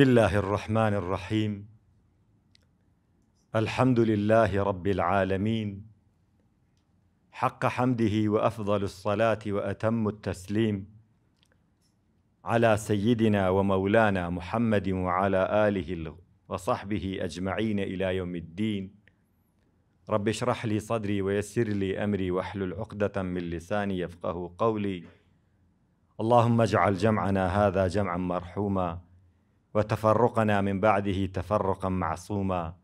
بسم الله الرحمن الرحيم الحمد لله رب العالمين حق حمده وافضل الصلاه واتم التسليم على سيدنا ومولانا محمد وعلى اله وصحبه اجمعين الى يوم الدين رب اشرح لي صدري ويسر لي امري واحلل عقده من لساني يفقه قولي اللهم اجعل جمعنا هذا جمعا مرحوما وتفرقنا من بعده تفرقا معصوما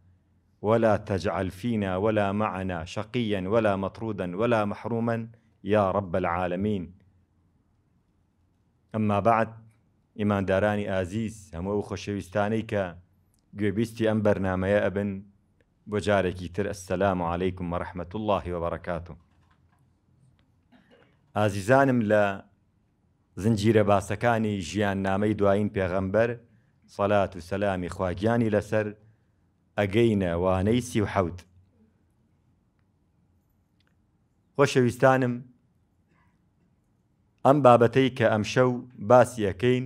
ولا تجعل فينا ولا معنا شقيا ولا مطرودا ولا محروما يا رب العالمين اما بعد ئیماندارانی داراني هەموو هم اخو کە گوێبیستی ئەم بەرنمەیە ئەبن بۆ جارێکی تر السلام عليكم ورحمه الله وبركاته وەبەرەکات لا ئازیزانم باسكاني جيان نامي ژیان نامەی سەلات و سەلامی خواگیانی لەسەر ئەگەینە وانەی سی و حەوت خۆشەویستانم ئەم بابەتەی کە ئەمشەو باسیەکەین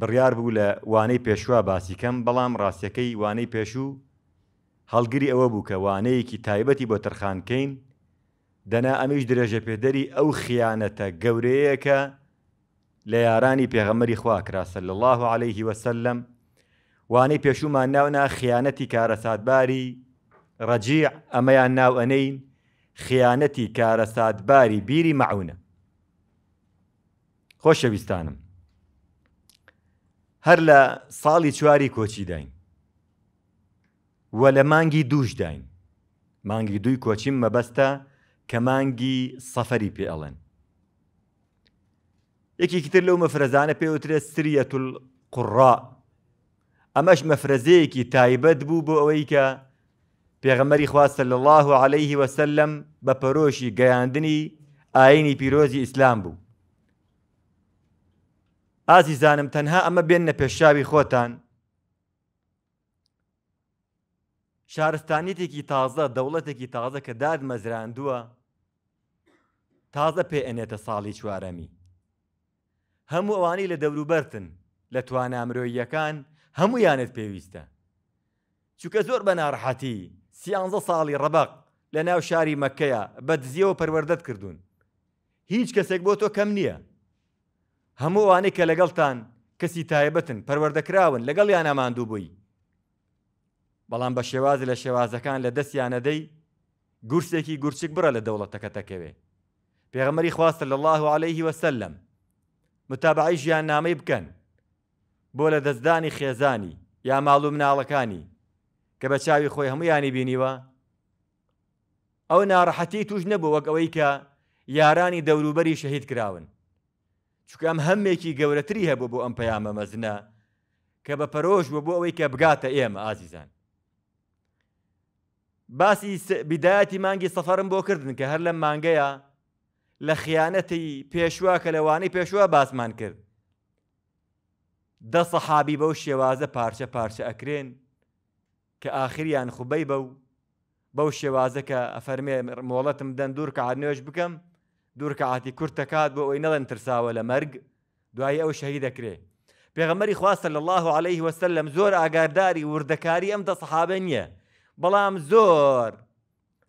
بڕیار بوو لە وانەی پێشوا باسیکەم بەڵام ڕاستیەکەی وانەی پێشوو هەڵگری ئەوە بوو کە وانەیەکی تایبەتی بۆ تەرخانکەین دەنا ئەمیش درێژە پێدەری ئەو خیانەتە گەورەیەکە لە یارانی پێغەمەری خوا کراسە لە الله عليه وسلم وانەی پێشومان ناونا خیانەتی کارەساتباری ڕەجیع ئەمەیان ناو ئەنەین خیانەتی کارەساتباری بیری معونە خۆشەویستانم هەر لە ساڵی چواری کۆچی داین وە لە مانگی دووش داین مانگی دوی کۆچیم مەبەستە کە مانگی سەفەری پێ ئەڵێن یەکێکیتر لەو مەفرەزانە پێوترێت سریەتول قوڕا ئەمەش مەفرەزەیەکی تایبەت بوو بۆ ئەوەی کە پێغەمەری خواستە لە الله و عليهەیهی وسلم بە پەرۆشی گەیاندنی ئاینی پیرۆزی ئیسلام بوو ئازی زانم تەنها ئەمە بێنە پێشاوی خۆتان شارستانیتێکی تازە دەوڵەتێکی تازە کە داد مەزراندووە تازە پێ ئەنێتە ساڵی چوارەمی هەموو ئەوانەی لە دەوروبەرتن لە توانامرۆیەکان هەموو یانت پێویستە چووکە زۆر بە ناڕحەتی سیانزە ساڵی ڕەبق لە ناو شاری مەکەیە بە دزیەوە پەروەردەت کردوون هیچ کەسێک بۆ تۆ کەم نییە هەمووانەی کە لەگەڵتان کەسی تایبەتن پەروەردەکراون لەگەڵ یان ئاماندوو بووی بەڵام بە شێواز لە شێوازەکان لە دەستیانەدەی گورسێکی گورچک بڕە لە دەوڵەتەکە تەکەوێ پێغەمەری خواستە لە الله عليه وسلم متابعی ژیان نامەی بکەن بۆ لە دەستدانی خێزانی یا ماڵوم ناڵەکانی کە بە چاوی خۆی هەمویانی بینیوە ئەو ناڕەحەتی توش نەبوو وەک ئەوەی کە یارانی دەوروبەری شەهید کراون چکە ئەم هەمێکی گەورەتری هەبوو بۆ ئەم پەیامە مەزنە کە بە پەرۆژ بوو بۆ ئەوەی کە بگاتە ئێمە ئازیزان باسی بیدایەتی مانگی سەفەرم بۆ کردن کە هەر لەم مانگەیە لە خیانەتی پێشوا کە لەوانەی پێشوە باسمان کرد دە سەحابی بەو شێوازە پارچە پارچە ئەکرێن کە ئاخریان خوبەی بە و بەو شێوازە کە ئەفەرمێ مۆڵەتم دەن دوور کە عادنێش بکەم دوورکە عاتی کورتەکات بۆ ئەوی نەڵێن ترساوە لە مەرگ دوایی ئەو شەهی دەکرێت پێغەمەری خواستە لە الله عليه وسلم زۆر ئاگارداری وردەکاری ئەم دە سەحابە نییە بەڵام زۆر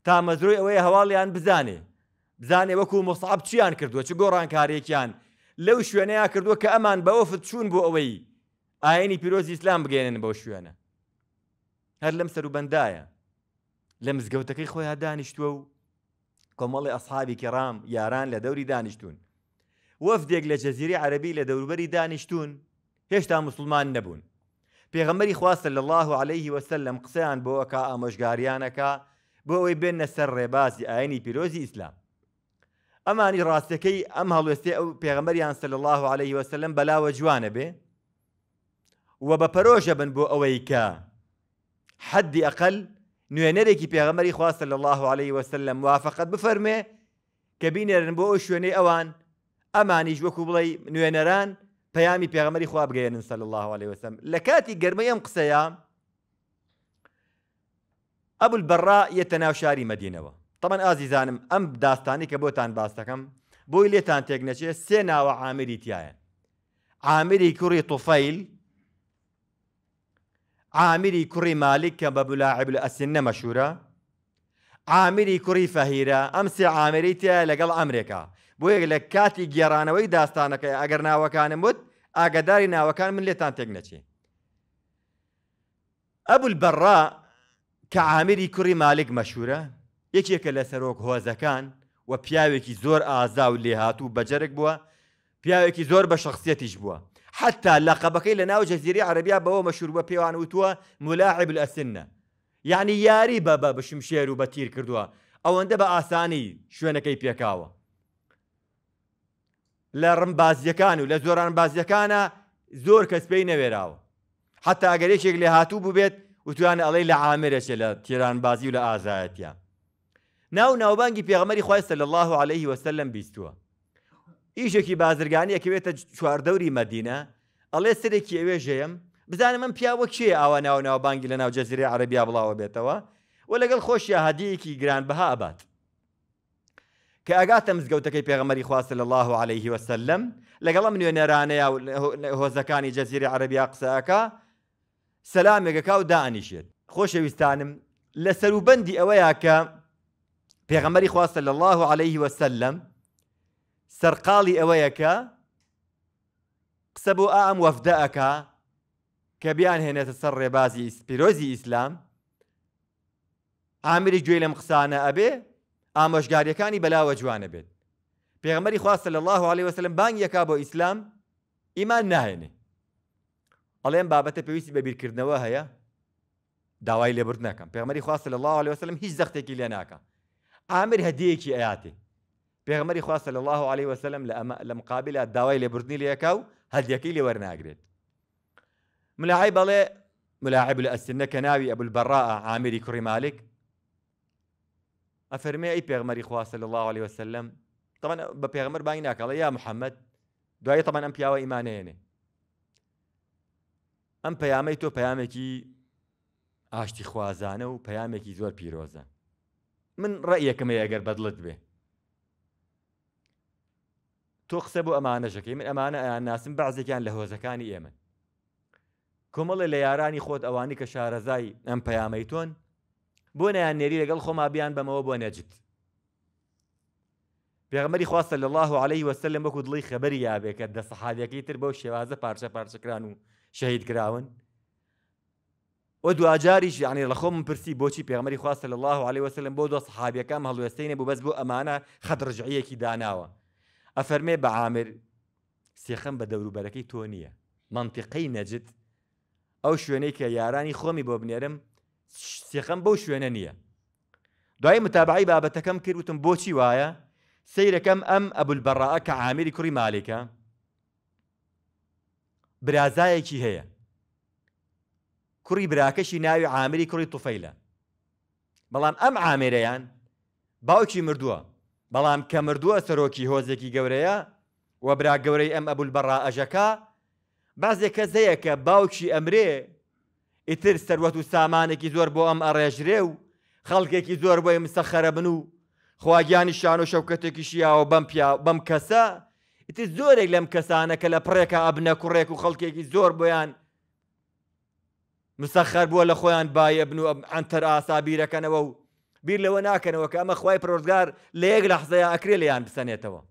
تامەزرۆی ئەوەی هەواڵیان بزانێ بزانێ وەکو مۆسعب چیان کردووە چ گۆڕانکارێکیان لەو شوێنەیە کردووە کە ئەمان بەوەفت چوون بۆ ئەوەی ئاینی پیرۆزی ئسلام بگەێنن بۆ شوێنە هەر لەم سەر و بەندایە لە مزگەوتەکەی خۆیان دانیشتووە و کۆمەڵی ئەسحابی کێڕام یاران لە دەوری دانیشتون وەفدێک لە جەزیری عەربی لە دەوروبەری دانیشتون هێشتا مسلمان نەبوون پێغەمەری خواستە لە الله عليه وسلم قسەیان بۆەکە ئامۆژگاریانەکە بۆ ئەوەی بێنە سەر ڕێبازی ئاینی پیرۆزی ئیسلام ئەمانی ڕاستەکەی ئەم هەڵوێستی ئەو پێغەمەریان سل الله عليه وسلم بلا جوانە بێ و بە پەرۆژە بن بو ئەوەی حد اقل ئەقل نوێنەرێکی پێغەمەری خواست صلى الله عليه وسلم وافقت بفەرمێ کە بینێرن بۆ ئەو شوێنەی ئەوان ئەمانیش وەکو بڵێ نوێنەران پەیامی پێغەمەری خوا بگەێنن سل الله عليه وسلم لكاتي کاتی گەرمەی ئەم قسەیە ئەبول بەڕا مدينه شاری تەمەەن ئازیزانم ئەم داستانی کە بۆتان باس دەکەم بۆی لێتان تێک نەچێت سێ ناوە عامری تایە عامری کوڕی توفەیل عامری کوڕی مالیک کە بە بولاعب لە ئەسین نەمەشورە عامری کوڕی فەهیرە ئەم سێ عامری تایە لەگەڵ ئەمریکا بۆ یەک لە کاتی گێڕانەوەی داستانەکەی ئەگەر ناوەکانم وت ئاگداری ناوەکان من لێتان تێک نەچێت ئەبول بەڕا کە عامری کوڕی مالک مەشورە یەکێکە لە سەرۆک هۆزەکان و پیاوێکی زۆر ئازا و لێهاتوو بەجەرک بووە پیاوێکی زۆر بە شخصیەتیش بووە حتا لەقەبەکەی لە ناو جەزیری عربیا بەوە مەشور بە پێوان وتووە ملاعب ئەسنە یعنی یاری بە بە بشمشێر و بە تیر کردووە ئەوەندە بە ئاسانی شوێنەکەی پێکاوە لە ڕمبازیەکان و لە زۆران بازیەکانە زۆر کەس پێی نەوێراوە حتا ئەگەرێکێک لێ هاتوو ببێت وتوانە ئەڵەی لە عامرەشە لە تیران بازی و لە ئازایەتە ناو ناوبانگی پێغەمەری خخوای سە لە الله عليه وسلم بیستووە ئیشێکی بازرگانی ئەکەوێتە چواردەوری مەدینە ئەڵێ سرێکی ئەوێ ژەیەم بزانم من پیاوە کێ ئاوا ناو ناوبانگی لە ناو جەزیری عربیا بڵاوە بێتەوە و لەگەڵ خۆشیە هەدیەکی گرانبها ئەبات کە ئەگاتە مزگەوتەکەی پێغەمەری خواست لە الله عليه وسلم لەگەڵم نوێنەرانەیە هۆزەکانی جەزیری عربیا قسەکە سەلامێکەکە و دانیشێت خۆشەویستانم لە سەروبندی ئەوەیە کە پێغەمەری خواستە لە الله عليه وسلم سەرقاڵی ئەوەیەکە آم بۆ ئام وەفدەەکە کە بیان هێنێتە سەر اسلام ئیسپیرۆزی ئیسلام ئامری گوێ لەم قسانە ئەبێ بلا بەلاوە جوانە بێت پێغمەری خواستە لە الله عليه وسلم بانگیەکە بۆ ئیسلام ئیمان ناهێنێ ئەڵێم بابەتە پێویستی بە بیرکردنەوە هەیە داوای لێبرد نەکەم پێغمەری الله عليه وسلم هیچ زەختێکی عامر هديكي اياتي بيغمري خواص صلى الله عليه وسلم لما لمقابلة الدواي اللي بردني لي كاو هديكي لي ورنا اجريت ملاعب له ملاعب الاسنه كناوي ابو البراء عامر كري مالك افرمي اي بيغمري خواص صلى الله عليه وسلم طبعا بيغمر باينك الله يا محمد دعي طبعا ام بياوي ايمانيني ام بيامي تو اشتي خوازانه و بيامي زور بيروزانه من ڕێیەکەم ئەگەر بەدڵت بێ تۆ قسە بۆ ئەمانەشەکەی من ئەمانە ئەیان ناسم بەعزێکیان لە هۆزەکانی ئێمە کۆمەڵێ لە یارانی خۆت ئەوانی کە شارەزای ئەم پەیامەی تۆن بۆ نەیان نێری لەگەڵ خۆما بیان بەمەوە بۆ نەجد پێغمەری خواستە لە الله عليه وسلم وەکو دڵی خەبەری یابێ کە دە سەحادەکەی تر بەو شێوازە پارچە پارچەکران و شەهید کراون وە دوجاریش یعنی لە خۆم پرسی بۆچی پێغمەری خواستە لە الله عليه وسلم بۆ دۆ حابەکەم هەڵوێستینە بۆ بەس بۆ ئەمانە خەدرژعەکی داناوە ئەفەرمێ بە عامر سێخم بە دەوروبەرەکەی تۆ نییە منتیقەی نەجد ئەو شوێنەی کە یارانی خۆمی بۆ بنێرم سێخم بەو شوێنە نییە دوای متابعی بابەتەکەم کردوتم بۆچی وایە سیرەکەم ئەم ئەبول بەڕعە کە عامیری کوڕی مالێکە برازایەکی هەیە کوڕی براکەشی ناوی عامری کوڕی توفەیلە بەڵام ئەم عامێرەیان باوکی مردووە بەڵام کە مردووە سەرۆکی هۆزێکی گەورەیە وە برا گەورەی ئەم ئەبول بەڕا ئەژەکە بازێکە زەیەکە باوکی ئەمرێ ئیتر سەروەت و سامانێکی زۆر بۆ ئەم ئەڕێژرێ و خەڵکێکی زۆر بۆی مسەخەرە بن و خواگیانی شان و شەوکەتێکی شیاوە بەم بەم کەسە ئیتر زۆرێک لەم کەسانە کە لە پڕێکە ئەبنە کوڕێک و خەڵکێکی زۆر بۆیان مسخر بووە لە خۆیان بایەبن و ئەنتەر ئاسابیرەکەنەوە و بیر لەوە ناکەنەوە کە ئەمە خی پرۆزگار لە یەک لە حزەیە ئەکرێ لەیان بسەنێتەوە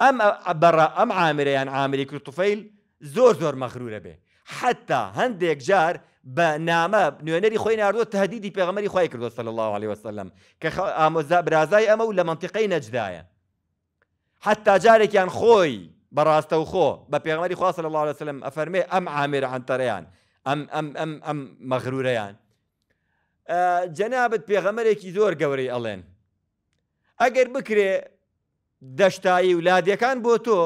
ئەم بەڕ ئەم عامرەیان عامری کورتفیل زۆر زۆر مەخرورە بێ حتا هەندێک جار بە نامە نوێنەری خۆی ناردوە تهدیدی پێغمەری خی کردو سەل الله عليه وسلم کە ئامۆزا برازای ئەمە و لە منتیقەی نەجدایە حتا جارێکیان خۆی بەڕاستە و خۆ بە پێغمەری الله عليه وسلم ئەفەرمێ ئەم عامێر عنتەرەیان ئەم ئەم ئەم ئەم مەغرورەیان جەنابەت پێغەمەرێکی زۆر گەورەی ئەڵێن ئەگەر بکرێ دەشتایی ولادیەکان بۆ تۆ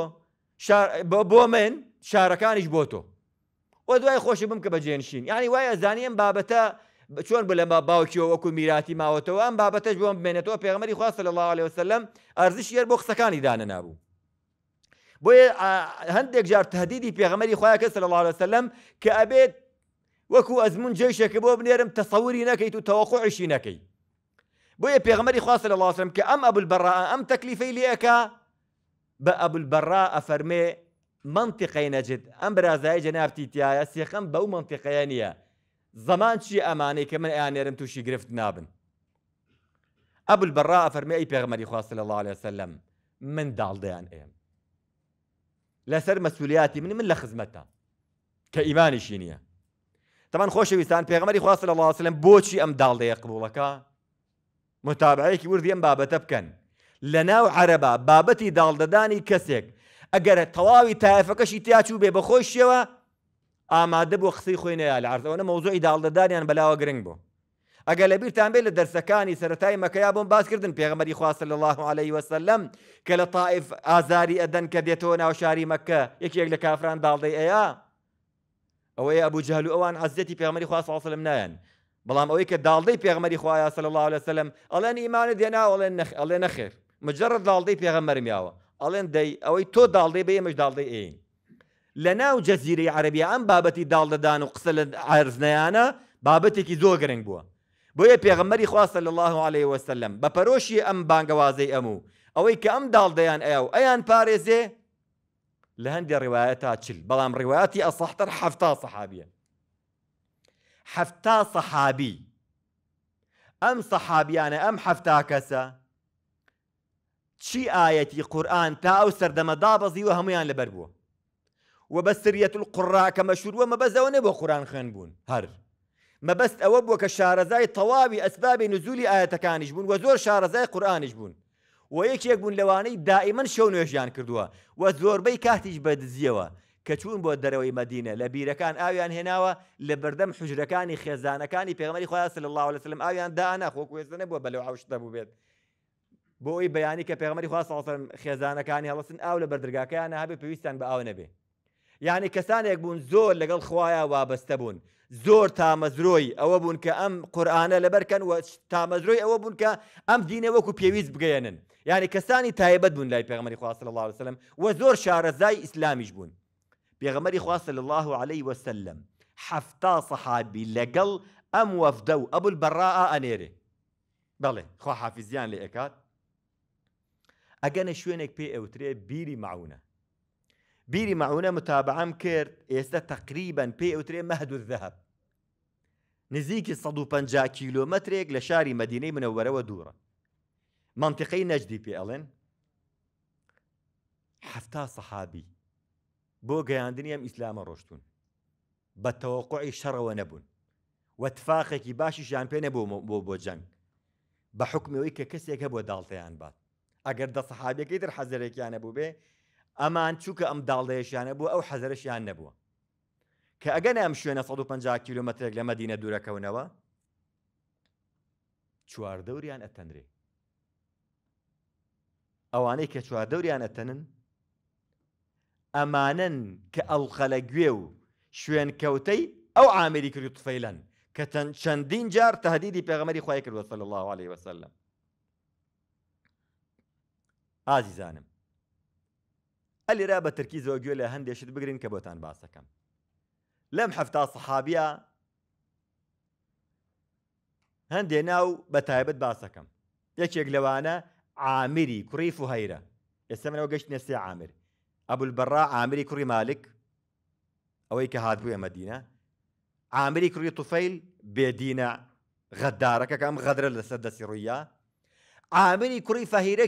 بۆ من شارەکانیش بۆ تۆ وە دوای خۆشی بم کە بەجێنشین ینی وای ئەزانیم بابەتە چۆن بلەمە باوکیەوە وەکو میراتی ماوەتەوە ئەم بابەتەش بۆم بمێنێتەوە پێغمەری خواستە لە الله عليه وسلم ئەرزش یار بۆ قسەکانی دانە نابوو. بۆیە هەندێک جار تهدیدی پێغمەری خخوایە کەس لە الله عليه وسلم کە ئەبێت وەکو ئەزمون جێشێکە بۆ بنێرم تەسەوری نەکەیت و تەوەقعشی نەکەی بۆیە پێغمەری خواستە لە الله عليه وسلم كأم أبو البراء أم تكليفي لأكا بأبو البراء أفرمي منطقي نجد أم برازاي جناب تيتيا يسيخم بەو منطقي نيا زمان شي أماني كمن من ئەیانێرم تووشی غرفت نابن أبو البراء أفرمي أي بيغمري خواستە صلى الله وسلم من ديان ئێم لسر مسؤولياتي من من لخزمتها كإيماني شينيا تەمان خۆشەویستان پێغمەری خواست لە لاسلم بۆچی ئەم داڵدەیە قبولەکە متابعەیەکی وردی ئەم بابەتە بکەن لە ناو عەرەبا بابەتی داڵدەدانی کەسێک ئەگەرە تەواوی تایفەکەشی تیاچوو بێ بەخۆی شێوە ئامادە بۆ قسەی خۆینەیە لە عرزەوەە مەوزۆی داڵدەدانیان بەلاوە گرنگ بوو ئەگە لە بیرتان بێت لە دەرسەکانی سەتای مەکەیا بۆم باسکردن پێغمەری خواست لە الله عليه وسلم کە لە تاائف ئازاری ئەدەن کە دێتەوە ناو شاری مەکە یەکێک لە کافران داڵدەی ئەیە ئەوەی ئەبوو جاهلو ئەوان حەزیەتی پێغمەری خوا ساڵسەلم نایەن بەڵام ئەوەی کە داڵدەی پێغمەری خوایە سەل الله لە سەلم ئەڵێن ئیمانە دێناوەڵێن ئەڵێ نەخێر مجرد داڵدەی پێغەمەرمیاوە ئەڵێن دەی ئەوەی تۆ داڵدەی بە ئێمەش داڵدەی ئین لە ناو جەزیری عربی ئەم بابەتی داڵدەدان و قسە لە ئارزنەیانە بابەتێکی زۆر گرنگ بووە بۆیە پێغمەری خواستە لە الله عليه وسلم بە پەرۆشی ئەم بانگەوازەی ئەموو ئەوەی کە ئەم داڵدەیان ئەو ئەیان پارێزێ لهندي روايات ڕواایە بلام رواياتي بەڵام ڕواتی ئەسەحتر حفتا سەحابیە حفتا صحابي ئەم سەحابیانە أم حفتا كسا شي آيتي قرآن تا أو سەردەمە دابەزیوە هەمویان لەبەر بووە و بە سریەت القڕا کە مەشوروە مەبەزەوە نە بۆ قورآن خوێن بوون هەر أسباب ئەوە آية کە شارەزای وزور ئەسبابی نزولی ئاەتەکانیش بوون و یەکێک بوون لەوانەی دائیمەن شەو نوێژیان کردووە و زۆربەی کاتیش بە دزیەوە کە چوون بۆ دەرەوەی مدینە لە بیرەکان ئاویان هێناوە لە بەردەم حجرەکانی خێزانەکانی پێغمەری خۆیان سل الله لە سلم ئاویان دانا خۆ کوێزنە بووە بەلەو عوشتە بووبێت بۆ ئەوی بەیانی کە پێغمەری خواستڵم خێزانەکانی هەڵسن ئاو لە بەردرگاکەیان هابێ پێویستان بە ئاو نەبێ یعنی کەسانێک بوون زۆر لەگەڵ خویە وابەستە بوون زۆر تامەزرۆی ئەوە بوون کە ئەم قورآانە لەبەرکەن و تامەزرۆی ئەوە بوون کە ئەم دینە وەکو پێویست بگەێنن یعنی کەسانی تایبەت بوون لای پێغمەری خواست لە الله وسلم و زۆر شارەزای ئیسلامیش بوون پێغمەری خواست لە الله عليه وسلم حفتا سەحابی لەگەڵ ئەم وەفدە و ئەبول بەڕاء ئەنێرێ بەڵێ خوا حافزیان لێ ئەکات ئەگەنە شوێنێک پێ ئەوترێ بیری معونە بيري معونا متابعة مكير يستا تقريبا بي او تري مهد الذهب نزيكي صدو بانجا كيلو متريك لشاري مدينة منورة ودورة منطقي نجدي بي ألين حفتا صحابي بو قيان دنيام إسلام روشتون بالتوقع شر ونبون واتفاقي باشي جانبين بو بو بو جنگ بحكم ويكا كسيك بو دالتا يعني بات اگر دا صحابي كيدر حزريك يعني بو بيه ئەمان چووکە ئەم داڵدەیەشیانە بوو ئەو حەزرەشیان نەبووە کە ئەگەن ئەم شوێنە 150 کیلومترێک لە مەدینە دوورەکەونەوە چواردەوریان ئەتەنرێ ئەوانەی کە چواردەوریان ئەتەنن ئەمانن کە ئەڵخەلە گوێ و شوێن کەوتەی ئەو عامری کردی تفەیلەن کە چەندین جار تهدیدی پێغەمەری خی کردوە سەل الله عليه وسلم ئازیزانم ئەلیرا بە تەرکیزەوە گوێ هندي شد بگرین كبوتان بۆتان باسەکەم لەم هەفتا سەحابە هەندێ ناو بە تایبەت باسەکەم یەکێک لەوانە عامری کوڕی فوهەیرە ئێستا منەوە گەشت عامر أبو البراء عامري كري مالك أو کە هاتبوو ئێمە مدينة عامري كري طفيل بێدینە غدارك كم غدر لەسەر دەسی عامري كري کوڕی فەهیرە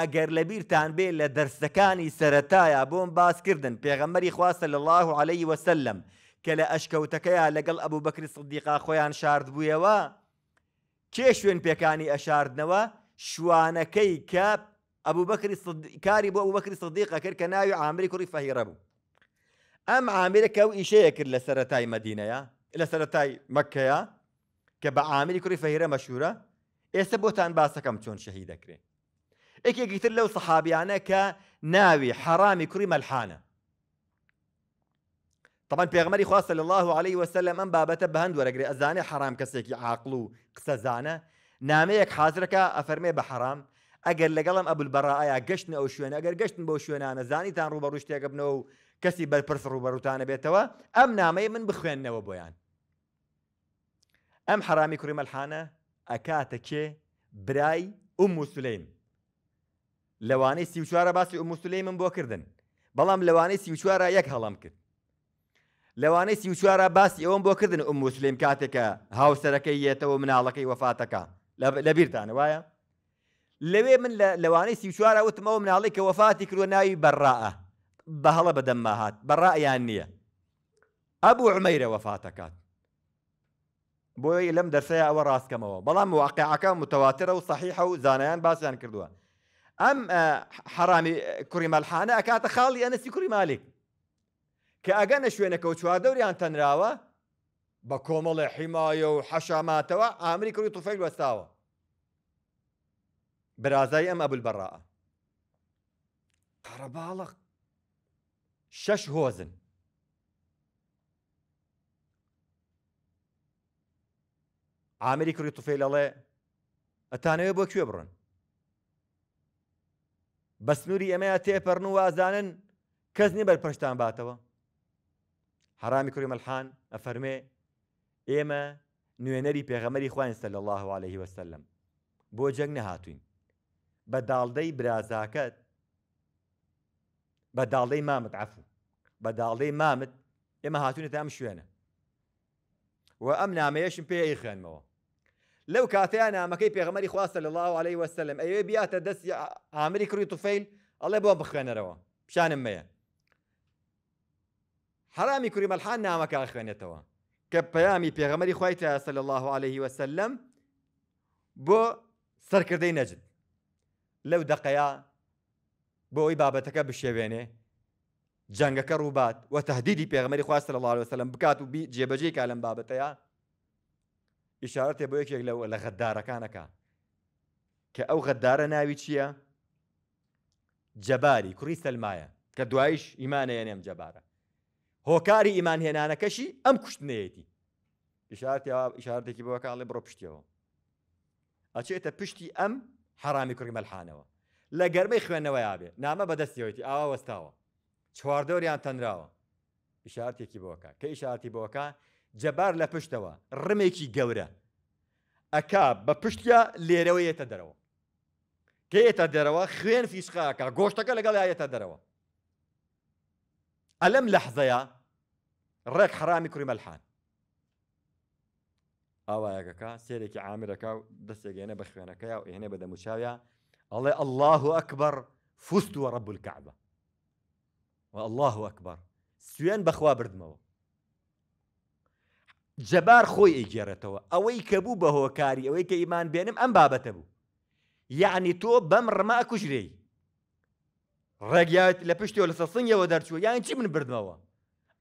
ئەگەر لەبیرتان بێ لە دەرسەکانی سەتایە بۆم باسکردن پێغەمەری خواستە لە الله عليه وسلم کە لە ئەشکەوتەکەیە لەگەڵ ئەبوو بەکری سڵدیقا خۆیان شارد بوویەوە کێ شوێن پێکانی ئەشاردنەوە شوانەکەی کە ئەبوو بەکری کاری بۆ ئەو بەکری سڵدیقە کرد کە ناوی عامری کوڕی فەهیرە بوو ئەم عامرەکە و ئیشەیە کرد لە سەتای مدینەیە لە سەتای مەکەیە کە بە عامری کوڕی فەهیرە مەشورە ئێستا بۆتان باسەکەم چۆن شەهی دەکرێت ئەکێکیتر لەو سەحابیانە کە ناوی حرامی کوڕی مەلحانە طبعا پێغمەری خواستە لە الله عليه وسلم ئەم بابەتە بە هەند وەرەگرێ ئەزانێ حرام کەسێکی عاقل و قسەزانە نامەیەک حازرەکە ئەفەرمێ بە حرام ئەگەر لەگەڵم ئەبول بەڕایە گەشتن ئەو شوێنە ئەگەر گەشتن بۆ شوێنانە زانیتان ڕوبەڕوو شتێکە بنەوە و کەسی بەرپرس ڕوبەروتانە بێتەوە ئەم نامەیە من بخوێندنەوە بۆیان ئەم حرامی کوڕی مەلحانە ئەکاتە کێ برای ئوم مسلیم لەوانەی سیوچوارە باسی ئوموسلی من بۆ کردن بەڵام لەوانەی سیوچوارە یەک هەڵام کرد لەوانەی سیوچوارە باسی ئەوم بۆ کردن ئوموسلیم کاتێکە هاوسەرەکەی یێتەوە مناڵەکەی وەفاتەکە لەبییرتانە وایە لەوێ من لەوانەی سیوچوارە وتمەوە مناڵی کە وەفاتی کردوە ناوی بەڕە بە هەڵە بەدەمما هاات بەڕائیان نییە ئەبوو عمەیرە وەفاتەکات بۆی لەم دەرسەیە ئەوە ڕاستکەمەوە بەڵام واقعەکە متەواترە و صحیح و زانایان باسییان کردووە ام آه، حرامي کوریمەلحانە آه، ئەکاتە خاڵی خالي کوریمالی کە ئەگەنە شوێنەکە و چواردەوریان تەنراوە بە کۆمەڵی حیمایە و حەشاماتەوە ئامری کوری توفەیل وەستاوە برازای ئەم ئەبل بەڕە قەرەباڵق شەش هۆزن ئامری کوری توفەیل ئەڵێ ئەتانەوێ بۆ کوێ بڕن بە سنووری ئەمەیە تێپەرن و وازانن کەس نیە بەرپەشتان باتەوە حرامی کوری مەلحان ئەفەرمێ ئێمە نوێنەری پێغەمەری خوان سەل الله عليه وسلم بۆ جەنگ نەهاتوین بە داڵدەی برازاکەت بە داڵدەی مامت عفو بە داڵدەی مامت ئێمە هاتوونێت ئەم شوێنە و ئەم نامەیەشم پێی خێنمەوە لو لەو کاتیان نامەکەی پێغمەری خواص صلى الله عليه وسلم ئەوێ أيوة بیاتە دەستی ئامری کوی توفیل ئەڵێ بۆ بخوێنەرەوە پیشانم مەیە حرامی کوری مەلحان نامەکە خوێنێتەوە کە پەیامی پێغەمەری خويتا صلى الله عليه وسلم بو سەرکردەی نەجد لەو دقەیە بۆ ئەوی بابەتەکە بشێوێنێ جەنگەکە ڕووبات وە تهدیدی پێغمەری خواست لە الله وسلم بكاتو بي جيبجيك على بابتيا ئشارەتێ بۆ یەکێک لە غەدارەکانەکە کە ئەو غەدارە ناوی چییە؟ جەباری کوڕی سەلمایە کە دوایش ئیمانەیەنێم جەبارە هۆکاری ئیمان هێنانەکەشی ئەم کوشتنەیەتی ئشارتێکی بۆ کاڵێ بڕۆ پشتیەوە ئەچێتە پشتی ئەم حرامی کوڕی مەلحانەوە لە گەرمەی خوێندنەوە یابێ نامە بەدەستیەوەیتی ئاوا وەستاوە چواردۆریان تەنراوە ئشارتێکی بۆکە کە ئشارتی بۆکە جەبار لە پشتەوە ڕمێکی گەورە ئەک بە پشتیا لێرەوە یێتە دەرەوە کێتە دەرەوە خوێن فیسقاکە گۆشتەکە لەگەڵ یەتە دەرەوە ئەلم حرامي حزەیە ڕێک حرامی کوری مەلحان ئاوایەکەکە سێرێکی عامرەکە و دەستێگەێنە بە خوێنەکە و هێنێ بە دەموچاوە ئەڵێ الله ئەکبەر فستوە ڕەبول کەعبە و الله ئەکبەر سوێن بەخوا بردمەوە جەبار خۆی ئەیگێڕێتەوە ئەوەی کە بوو بە هۆکاری ئەوەی کە ئیمان بێنم ئەم بابەتە بوو یعنی تۆ بەم ڕما کوژرەی ڕێگایت لە پشتی و لە سەسنگەوە دەرچوە یان چی من بردمەوە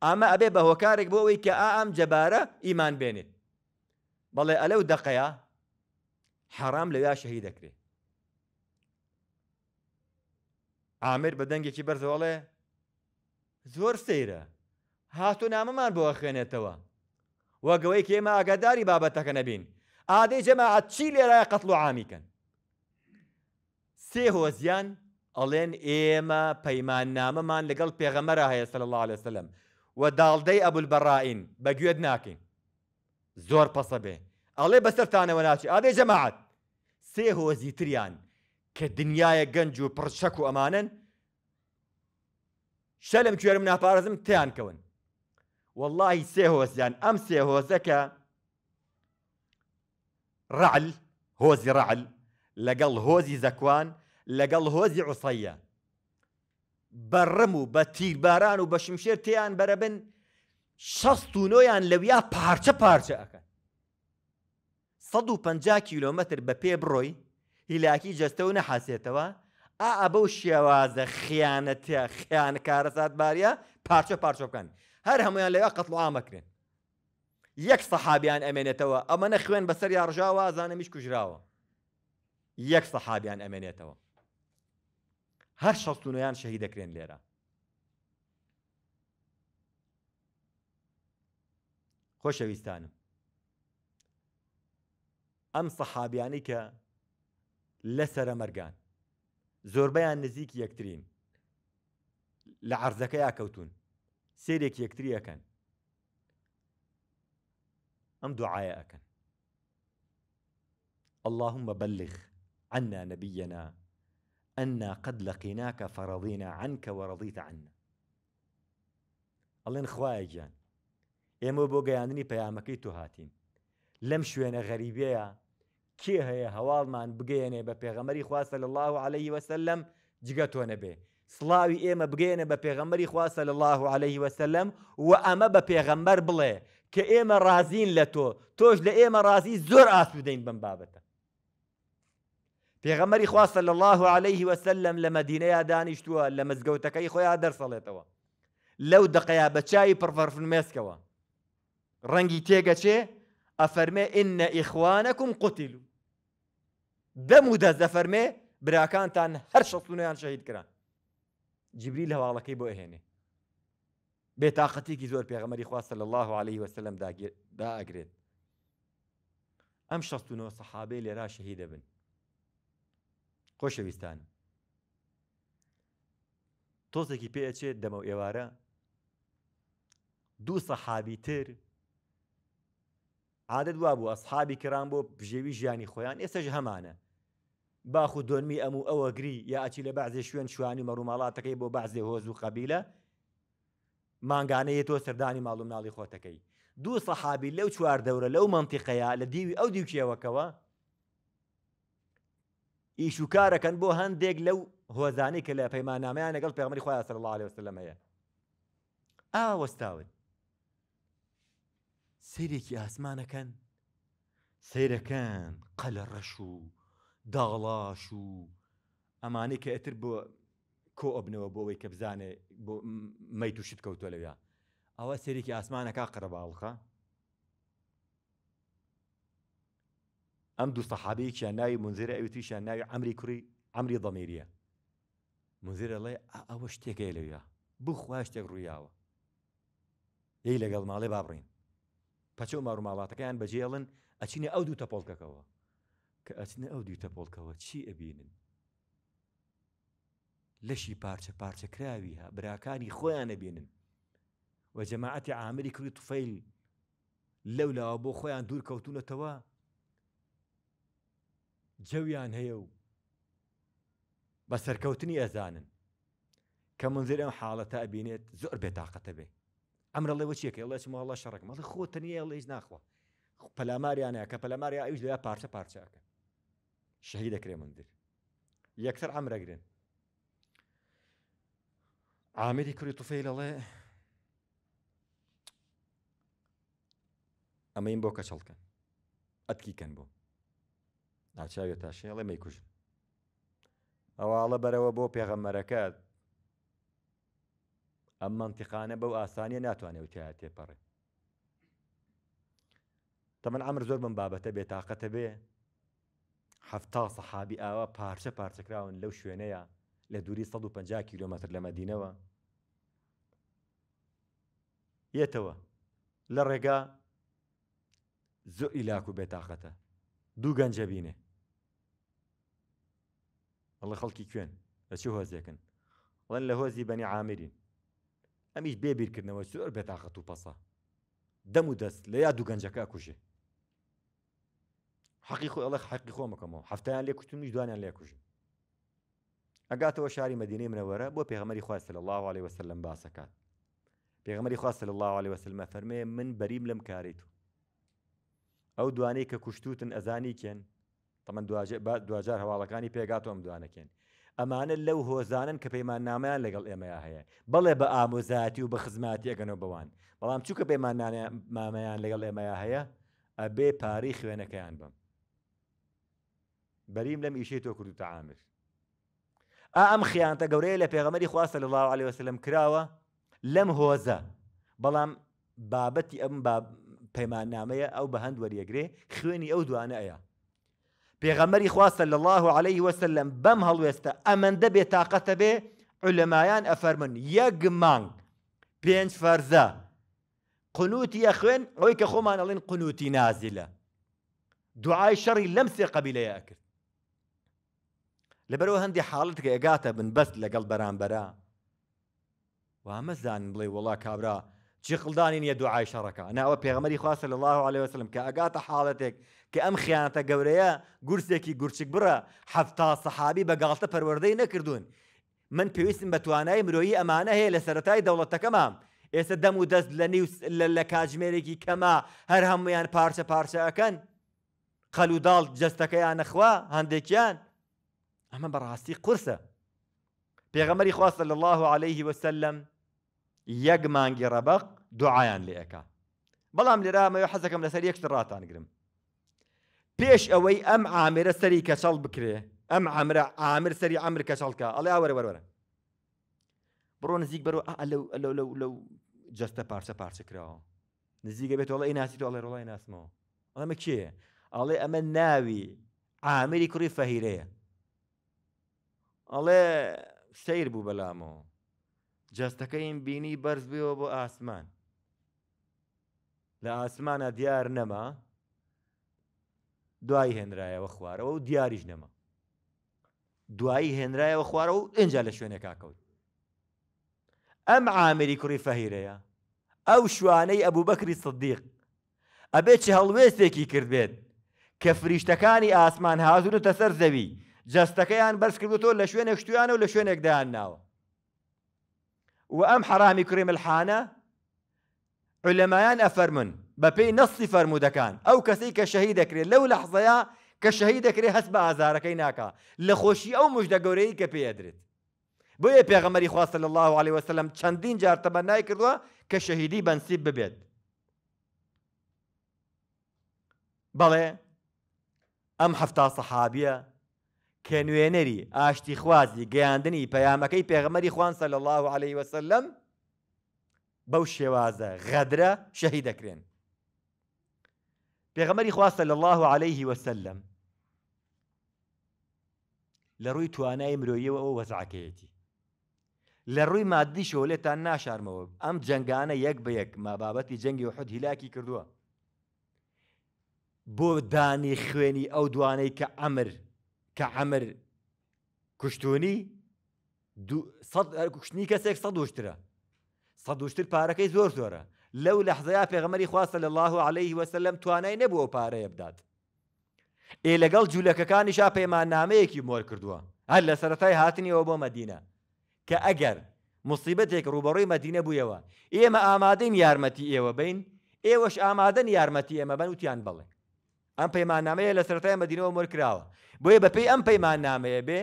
ئامە ئەبێ بە هۆکارێک بۆ ئەوەی کە ئام جەبارە ئیمان بێنێت بەڵێ ئەلەو دەقەیە حەرام لەویا شەهی دەکرێت ئامر بە دەنگێکی بەرزەوەڵێ زۆر سەیرە هاتو نامەمان بۆ خوێنێتەوە وەگەوەی کێمە ئاگاداری بابەتەکە نەبین ئادەی جەماعەت چی لێرایە قەتڵ و عامیکەن سێ هۆزیان ئەڵێن ئێمە پەیمان نامەمان لەگەڵ پێغەمەرە هەیە سەل الله عليه وسلم ودال دي أبو بەڕائین بەگوێت ناکەین زور بصبه ألين ئەڵێ بەسەرتانەوە وناشي ئادەی جماعة سێ هۆزی كدنيا کە برشكو أمانا شلم كيرمنا و تيان كون واللهی سێ هۆزیان ئەم سێ هۆزەکە ڕعل هۆزی ڕعل لەگەڵ هۆزی زەکوان لەگەڵ هۆزی عوسەیە بەڕم و بە تیرباران و بە شمشێر تیان بەرەبن شەست و نۆیان لەویا پارچە پارچە ئەەکەن 150 کیلومتر بە پێ بڕۆی هیلاکی جەستە و نەحاسێتەوە ئا ئەبە و شێوازە خیانەتە خیان کارەسات باریە پارچە پارچۆکەن هەر هەمویان لەوێ قەتڵ ئامەکرێن یەک سەحابیان ئەمێنێتەوە ئەمە نە خوێن بەسەر یاڕژاوە زانەمیش کوژراوە یەک سەحابیان ئەمێنێتەوە هەر شەستونیان شەهی دەکرێن لێرە خۆشەویستانم ئەم سەحابیانی کە لەسرە مەرگان زۆربەیان نزیکی یەکترین لە عرزەکە یاکەوتون سێرێک یەکتریەکەن ئەم دوعاە ئەەکەن اللهم بلغ عنا نبينا أنا قد لقيناك فرضينا عنك ورضيت عنا ئەڵێن خوایە گیان ئێمە بۆ گەیاندنی پەیامەکەی تو هاتین لەم شوێنە غەریبەیە کێ هەیە هەواڵمان بگەێنێ بە پێغەمەری خواستە لە الله عليه وسلم جگە تۆ نەبێ سڵاوی ئێمە بگەێنە بە پێغەمبەری خواسە لە الله عليه وسلم و ئەمە بە پێغەمبەر بڵێ کە ئێمە رازین لە تۆ تۆش لە ئێمە رازی زۆر ئاسوودەین بم بابەتە پێغەمەری خواسە لە الله عليه وسلم لە مدینەیە دانیشتووە لە مزگەوتەکەی خۆیان دەرسەڵێتەوە لەو دقەیا بە چاوی پڕفەرفنمێسکەوە ڕەنگی تێگەچێ ئەفەرمێ ئینە ئیخوانەکم قوتیلو دەم و دەست دەفەرمێ براکانتان هەر شەڵتونیان شەهید کران جبری لە هەواڵەکەی بۆ ئەهێنێ بێتاقەتێکی زۆر پێغەمەری خواستە لە الله عليه وسلم دا ئەگرێت ئەم 16 سەحابەی لێرا شەهی دەبن خۆشەویستان تۆسێکی پێچێت دەمە ئێوارە دوو سەحابی تر عادت وا بوو ئەسحابی کران بۆ بژێوی ژیانی خۆیان ئێستاش هەمانە باخ و دۆنمی ئەم و ئەوە گری یا ئاچی لە بەعزێ شوێن شوانی مەڕوومەڵاتەکەی بۆ بەعزێ هۆز و قەبیلە ماگانەیە تۆ سەردانی ماڵ و ناڵی خۆتەکەی دوو سەحابی لەو چوار دەورە لەو منتیقەیە لە دیوی ئەو دیوکیەوەکەوە ئیش و کارەکەن بۆ هەندێک لەو هۆزانی کە لە پەیمانامەیان لەگەڵ پێغمەری خۆیان سەر الله لەوەسە لەمەیە ئاوەستاون سیرێکی ئاسمانەکەن سیرەکەن قەلە ڕەش و داڵاش و ئەمانەی کە ئەتر بۆ کۆ ئەبنەوە بۆ ئەوەی کە بزانێ بۆ مەی تووشت کەوتۆ لەویا ئەوە سەرێکی ئاسمانەکە قەرەباڵخە ئەم دوو سەحابەیەکیان ناوی منزیرە ئەوتیشان ناوی ئەمری کوری ئەمری دەمیریە منزیرە لێ ئەوە شتێکەکە لەویا بخوا شتێک ڕوویاوە یەی لەگەڵ ماڵێ بابڕین پەچە و ماڕوو ماڵاتەکەیان بەجێڵن ئەچینە ئەو دوو تەپۆڵکەکەەوە کە ئەچنە ئەو دوتە پۆڵکەوە چی ئەبینن لەشی پارچە پارچەکراوی ها براکانی خۆیان ئەبینن و جەماعەتی عامری کوری توفیل لەو لاوە بۆ خۆیان دوور کەوتونەتەوە جەویان هەیە و بە سەرکەوتنی ئەزانن کە منزر ئەم حاڵەتە ئەبینێت زۆر بێتاقەتە بێ ئەمرە لەوە چیەکە لە ماڵە شەڕک مەڵی خۆتنیە لەیش ناخوە پەلاماریانەیە کە پەلاماریا ئەوش لە پارچە پارچەکە شەهی دەکرێ مندر یەکتر ئەمرەگرن ئامری کوری توفەی لەڵێ ئەمەین بۆ کەچەڵکەن ئەتکیکەن بۆ ناچاوێت تا شێڵێ مەیکوژن ئەوواڵە بەرەوە بۆ پێغەممەرەکەت ئەم منتیقانە بەو ئاسانیە ناتوانێت تیا تێپەڕێ تەمەەن ئەمر زۆر بم بابەتە بێتاقەتە بێ هەفتا سەحابی ئاوە پارچە پارچەکراون لەو شوێنەیە لە دووری 150 کیلومتر لە مەدینەوە یەتەوە لە ڕێگا زۆر ئیلاک و بێتاقەتە دوو گەنجەبینێ ئەڵە خەڵکی کوێن لە چی هۆزێکن وەن لە هۆزی بەنی عامرین ئەمیش بێبیرکردنەوە زۆر بێتاقەت و پەسە دەم و دەست لە یا دوو گەنجەکە کوژێ حەقی خۆ ئەڵە حەقی خۆمەکەمەوە هەفتیان لێ کوشتنیش دوانیان لێکوژن ئەگاتەوە شاری مدینەی منەوەرە بۆ پێغمەری خواست لە الله عليه وسلم باسەکات پێغمەری خواست لە الله عليه وسلمە فەرمێ من بەریم لەم کاری تو ئەو دوانەی کە کوشتوتن ئەزانی کێن تەمە دوجار هەواڵەکانی پێگاتۆم دوانەکەن ئەمانە لەو هۆزانن کە پەیمان نامیان لەگەڵ ئێمەیان هەیە بەڵێ بە ئامۆزاتی و بە خزماتی ئەگەنەوە بەوان بەڵام چووکە پەیمان مامەیان لەگەڵ ئێمەیان هەیە ئەبێ پارەی خوێنەکەیان بم بەریم لەم ئیشەی تۆ کرد و تەعاامر ئا ئەم خیانتە گەورەیە لە پێغەمەری خواستە لە الله عليه وسلم کراوە لەم هۆزە بەڵام بابەتی ئەم پەیمان نامەیە ئەو بە هەند وەریەگرێ خوێنی ئەو دوانە ئەیە پێغەمەری خواستە لە الله عليه وسلم بەم هەڵوێستە ئەمەندە بێ تااقەتە بێ علەمایان ئەفەرمن یەک مانگ پێنج فەرزە قنوتی ئەخوێن ئەوی کە خۆمان ئەڵێن قنوتی نازیلە دوعای شەڕی لەم سێ قەبیلەیە کرد لەبەرەوە هەندی حاڵت کە ئەگاتە بنبەست لەگەڵ بەرامبەرە وامەزان بڵێ وڵا کابرا جیخلدانی نیە دوعای شەڕەکە ناوە پێغمەری خواستە لە الله عليه وسلم کە ئەگاتە حاڵەتێک کە ئەم خیانەتە گەورەیە گورسێکی گورچک بڕە حەفتا سەحابی بەگاڵتە پەروەردەی نەکردوون من پێویستم بە توانای مرۆیی ئەمانە هەیە لە سەتای دەوڵەتەکەمام ئێستا دەم و دەست لە نیوس لە کاتژمێرێکی کەما هەر هەمویان پارچە پارچەکەن قەلوداڵ جستەکەیان نەخوا هەندێکیان اما بەڕاستی قرصه پێغەمەری خواص صلى الله عليه وسلم یەک مانگی ڕەبق دوعایان لێەکە بەڵام لێرامەوە حەزەکەم لەسەر یەکتر ڕاتانگرم پێش ئەوەی اوي ام عامر کەچەڵ بکرێ بكري ام عامر سەری ئەمر کەچەڵکە ئەڵێ وەرە وەرە لو لو لو لو جاستا بارسا بارسا پارچە نزيك بيت والله بێت وڵی ناسی والله ڕڵی ناسمەوە انا مكيه الله امن ناوي عامر كري فەهیرەیە ئەڵێ سیر بوو بەلامەوە جەستەکەیم بینی بەرز بێەوە بۆ ئاسمان لە ئاسمانە دیار نەما دوای هێنرایەوە خوارەوە و دیاریش نەما دوایی هێنرایەوە خوارەوە و ئەجا لە شوێنێکا کەوت ئەم عامری کوڕی فەهیرەیە ئەو شوانەی ئەبوو بەکری سدیق ئەبێت چه هەڵوێستێکی کردبێت کە فریشتەکانی ئاسمان هازورتە سەر زەوی جەستەکەیان بەرز کردوەوە لە شوێنێک شتویانە و لە شوێنێکدایان ناوە و ئەم حرامی کوڕێملحانە علەمایان ئەفەرمون بە پێی نەستی فەرمودەکان ئەو کەسی کە شەهی دەکرێت لەو لەحزەیە کە شەهی دەکرێت هەست بە ئازارەکەی ناکا لە خۆشی ئەو مژدە گەورەی کە پێدرێت بۆیە پێغەمەری خواستە لە الله عليه وسلم چەندین جارتەبە نایکردووە کە شەهیدی بەنسیب ببێت بەڵێ ئەم هەفتا سەحابیە کە نوێنەری ئاشتی خوازی گەیاندنی پەیامەکەی پێغەمەری خوانسە لە الله عليه وسلم بەو شێوازە غەدرە شەهی دەکرێن. پێغەمەری خواستە لە الله عليه وسلم لە ڕووی توانای مرۆیەوە ئەو وەزعکەیەتی. لە ڕووی مادیشەوە لێتان ناشارمەوە ئەم جنگانە یەک بە یەک مابابەتی جەنگی وحد هیلاکی کردووە. بۆ دانی خوێنی ئەو دوانەی کە ئەمر کە عەمر کوشتونی کوشتنی کەسێک سە دوشترە سە دوشتر پارەکەی زۆر زۆرە لەو لە حزەیە پێغەمەری خواستە لە الله عليه وسلم توانای نەبووە پارەیە بدات ئێ لەگەڵ جوولەکەکانیشا پەیمان نامەیەکی مۆر کردووە هەر لە سەتای هاتنیەوە بۆ مەدینە کە ئەگەر مصیبەتێک ڕوبەڕۆی مەدینە بوویەوە ئێمە ئامادەین یارمەتی ئێوە بین ئێوەش ئامادەن یارمەتی ئێمە بەن وتیان بڵێ ئەم پەیمانامەیە لە سەرای مەدینەوە مۆرکراوە بۆیە بەپی ئەم پەیمانامەیە بێ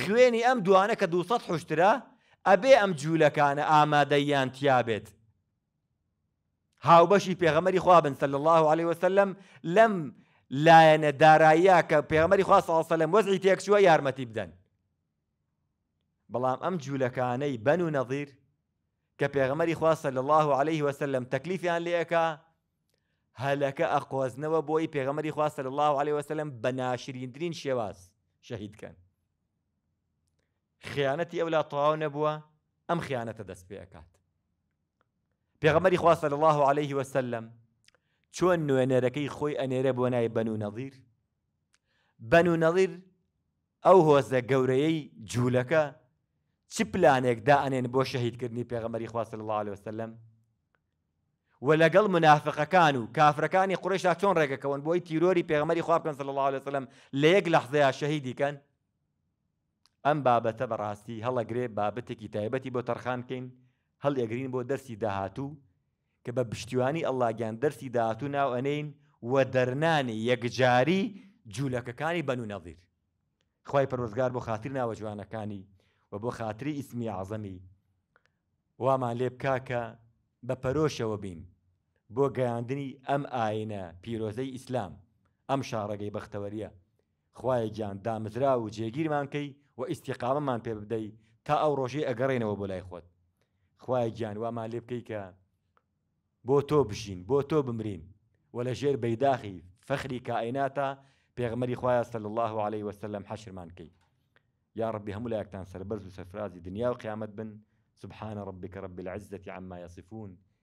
خوێنی ئەم دوانە کە 200 حشترا ئەبێ ئەم جوولەکانە ئامادەیان تیابێت هاوبەشی پێغەمەری خوابن صلى الله عليه وسلم لەم لایەنە داراییە کە پێغەمەری خوا ساڵسەلم وەزی تێکچووە یارمەتی بدەن بەڵام ئەم جوولەکانەی بەن و نەظیر کە پێغەمەری خوا صلى الله عليه وسلم تەکلیفیان لێەکە هەلەکە ئەخۆزنەوە بۆی پێغەمەری خواستە الله عليه وسلم بە ناشرینترین شێواز شەهیدکەن خیانەتی ئەو لا تەواو نەبووە ئەم خیانەتە دەست پێکات پێغەمەری خواستە الله عليه وسلم چۆن نوێنەرەکەی خۆی ئەنێرە بۆ نای بەن و نەڵیر بەن و نەڵیر ئەو هۆزە گەورەیەی جوولەکە چ پلانێکدا ئەنێن بۆ شەهیدکردنی پێغەمەری خواستە الله عليه وسلم و لەگەڵ منافقەکان و کافرەکانی قڕشتا چۆن ڕێگەکەون بۆی تیرۆری پێغمەری خوابکەن سل الله لەسلم لە یەک لەحزەیە شەهیدیکەن ئەم بابەتە بەڕاستی هەڵەگرێ بابەتێکی تایبەتی بۆ تەرخان بکەین هەڵ ئەگرین بۆ دەرسی داهاتوو کە بە پشتیوانی ئەللاگیان دەرسی داهاتوو ناو ئەنین و دەرنانی یەکجاری جوولەکەکانی بەن و نەظیر خی پەرۆزگار بۆ خااتر ناوە جوانەکانی و بۆ خااتری ئیسمی عزەمی وامان لێ بکاکە بە پەرۆشەوە بین بۆ گەیاندنی ئەم ئاینە پیرۆزەی ئیسلام ئەم شارڕێگەی بەختەوەریە خوای گیان دامزرا و جێگیرمانکەی و ئیسیقامەمان پێ بدەی تا ئەو ڕۆژی ئەگەڕێنەوە بۆ لای خۆت خوای گیان وامان لێ بکەی کە بۆ تۆ بژین بۆ تۆ بمرین و لە ژێر بەیداخی فەخری کائیناتە پێغمەری خوایە سەل الله عليه وسلم حەشرمانکەی یا ڕبی هەموو لایەکتان سەربەرز و سەفرازی دنیا و قیامەت بن سبحانە ڕبیکە ڕبی العزەتی عما یاسفون